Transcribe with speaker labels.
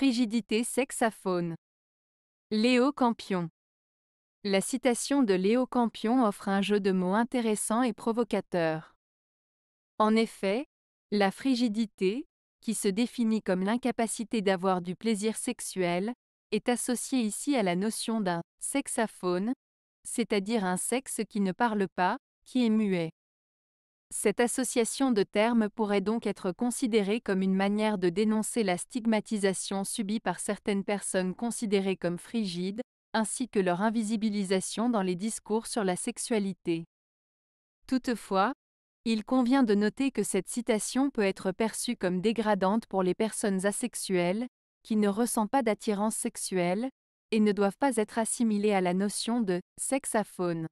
Speaker 1: Frigidité sexaphone. Léo Campion. La citation de Léo Campion offre un jeu de mots intéressant et provocateur. En effet, la frigidité, qui se définit comme l'incapacité d'avoir du plaisir sexuel, est associée ici à la notion d'un sexaphone, c'est-à-dire un sexe qui ne parle pas, qui est muet. Cette association de termes pourrait donc être considérée comme une manière de dénoncer la stigmatisation subie par certaines personnes considérées comme frigides, ainsi que leur invisibilisation dans les discours sur la sexualité. Toutefois, il convient de noter que cette citation peut être perçue comme dégradante pour les personnes asexuelles, qui ne ressentent pas d'attirance sexuelle, et ne doivent pas être assimilées à la notion de sexaphone.